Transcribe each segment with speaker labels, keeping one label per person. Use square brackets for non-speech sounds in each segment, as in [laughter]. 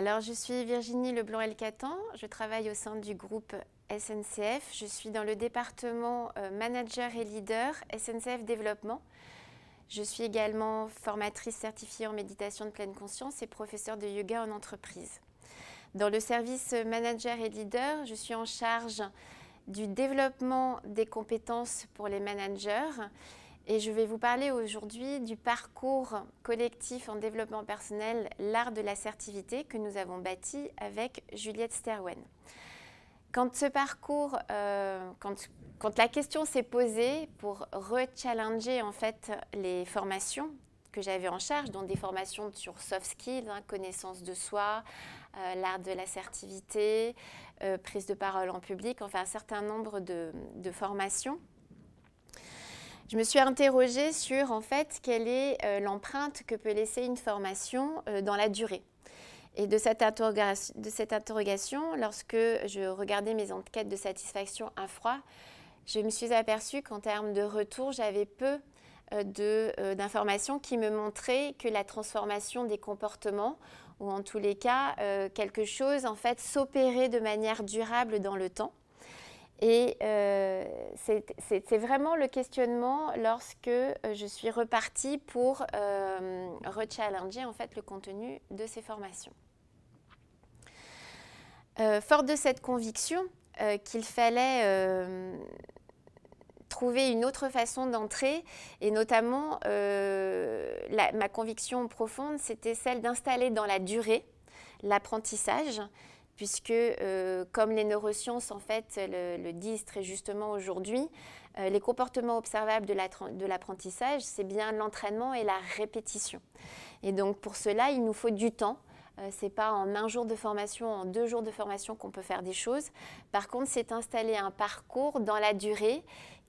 Speaker 1: Alors, je suis Virginie Leblanc-Elcatan. Je travaille au sein du groupe SNCF. Je suis dans le département euh, manager et leader SNCF Développement. Je suis également formatrice certifiée en méditation de pleine conscience et professeure de yoga en entreprise. Dans le service manager et leader, je suis en charge du développement des compétences pour les managers et je vais vous parler aujourd'hui du parcours collectif en développement personnel, l'art de l'assertivité que nous avons bâti avec Juliette Sterwen. Quand ce parcours, euh, quand, la question s'est posée pour rechallenger en fait les formations que j'avais en charge, dont des formations sur soft skills, hein, connaissance de soi, euh, l'art de l'assertivité, euh, prise de parole en public, enfin un certain nombre de formations je me suis interrogée sur en fait quelle est euh, l'empreinte que peut laisser une formation euh, dans la durée. Et de cette, interrogation, lorsque je regardais mes enquêtes de satisfaction à froid, je me suis aperçue qu'en termes de retour, j'avais peu euh, d'informations qui me montraient que la transformation des comportements ou en tous les cas quelque chose en fait s'opérait de manière durable dans le temps et euh, c'est vraiment le questionnement lorsque euh, je suis repartie pour re euh, rechallenger en fait le contenu de ces formations. fort de cette conviction qu'il fallait trouver une autre façon d'entrer et notamment ma conviction profonde c'était celle d'installer dans la durée l'apprentissage puisque euh, comme les neurosciences en fait le, disent très justement aujourd'hui, euh, les comportements observables de l'apprentissage, c'est bien l'entraînement et la répétition. Et donc pour cela, il nous faut du temps. Euh, Ce n'est pas en un jour de formation, en deux jours de formation qu'on peut faire des choses. Par contre, c'est installer un parcours dans la durée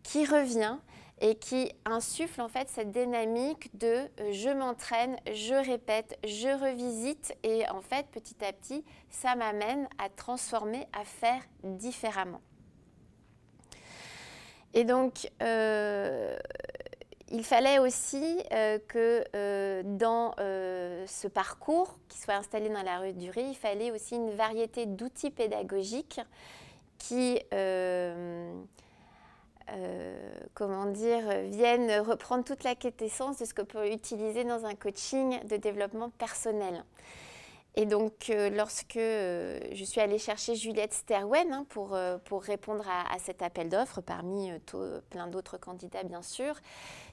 Speaker 1: qui revient et qui insuffle en fait cette dynamique de euh, je m'entraîne, je répète, je revisite et en fait petit à petit ça m'amène à transformer, à faire différemment. Et donc euh, il fallait aussi euh, que dans ce parcours qui soit installé dans la rue du Riz, il fallait aussi une variété d'outils pédagogiques qui euh, comment dire, viennent reprendre toute la quintessence de ce qu'on peut utiliser dans un coaching de développement personnel. Et donc, euh, lorsque euh, je suis allée chercher Juliette Sterwen hein, pour, répondre à, cet appel d'offres, parmi plein d'autres candidats bien sûr,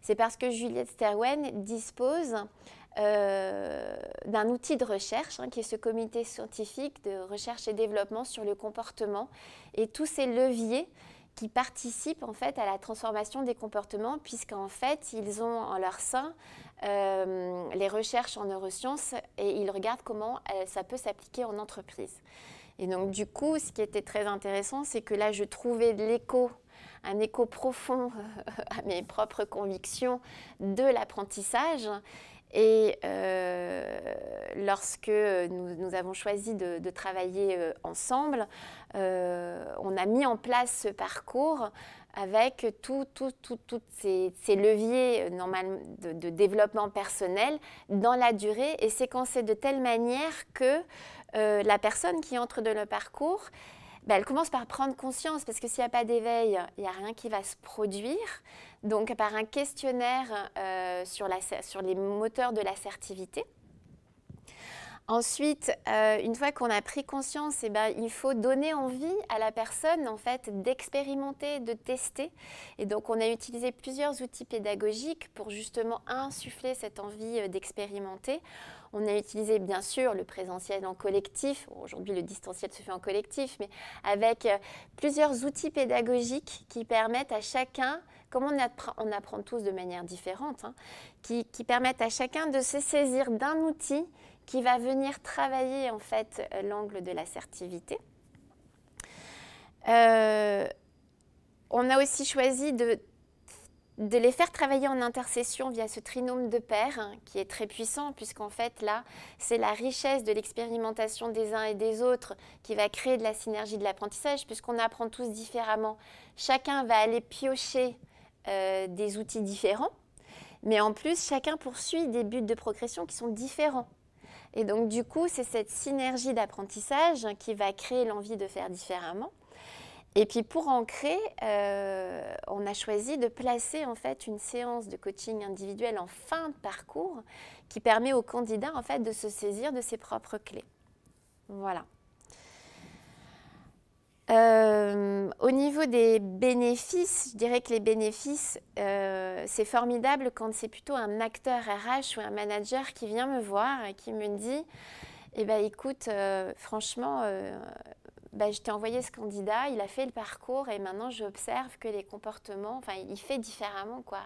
Speaker 1: c'est parce que Juliette Sterwen dispose d'un outil de recherche, hein, qui est ce comité scientifique de recherche et développement sur le comportement et tous ces leviers qui participent en fait à la transformation des comportements, puisqu'en fait, ils ont en leur sein euh, les recherches en neurosciences et ils regardent comment euh, ça peut s'appliquer en entreprise. Et donc, du coup, ce qui était très intéressant, c'est que là, je trouvais de l'écho un écho profond euh, [laughs] à mes propres convictions de l'apprentissage. Et, lorsque euh, nous, avons choisi de, travailler euh, ensemble, euh, on a mis en place ce parcours avec tous ces, leviers normal, de, développement personnel dans la durée et séquencé de telle manière que la personne qui entre dans le parcours, bah, elle commence par prendre conscience parce que s'il n'y a pas d'éveil, il n'y a rien qui va se produire. Donc par un questionnaire sur les moteurs de l'assertivité, Ensuite, euh, une fois qu'on a pris conscience, eh ben, il faut donner envie à la personne en fait d'expérimenter, de tester. Et donc, on a utilisé plusieurs outils pédagogiques pour justement insuffler cette envie euh, d'expérimenter. On a utilisé bien sûr le présentiel en collectif. Aujourd'hui, le distanciel se fait en collectif, mais avec euh, plusieurs outils pédagogiques qui permettent à chacun, comme on, apprend tous de manière différente, hein, qui permettent à chacun de se saisir d'un outil qui va venir travailler en fait euh, l'angle de l'assertivité. Euh, on a aussi choisi de, de, les faire travailler en intercession via ce trinôme de paires hein, qui est très puissant puisqu'en fait là c'est la richesse de l'expérimentation des uns et des autres qui va créer de la synergie de l'apprentissage puisqu'on apprend tous différemment. Chacun va aller piocher euh, des outils différents mais en plus chacun poursuit des buts de progression qui sont différents. Et donc du coup, c'est cette synergie d'apprentissage qui va créer l'envie de faire différemment. Et puis pour ancrer, euh, on a choisi de placer en fait une séance de coaching individuel en fin de parcours qui permet aux candidat en fait de se saisir de ses propres clés. Voilà. Euh, au niveau des bénéfices, je dirais que les bénéfices, euh, c'est formidable quand c'est plutôt un acteur RH ou un manager qui vient me voir et qui me dit, eh ben, écoute, euh, franchement, euh, ben, je t'ai envoyé ce candidat, il a fait le parcours et maintenant j'observe que les comportements, enfin, il fait différemment. quoi.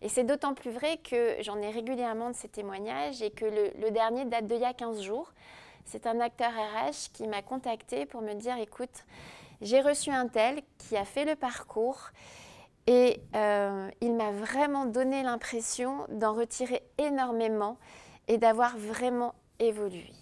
Speaker 1: Et c'est d'autant plus vrai que j'en ai régulièrement de ces témoignages et que le, le dernier date d'il y a 15 jours. C'est un acteur RH qui m'a contacté pour me dire, écoute, j'ai reçu un tel qui a fait le parcours et euh, il m'a vraiment donné l'impression d'en retirer énormément et d'avoir vraiment évolué.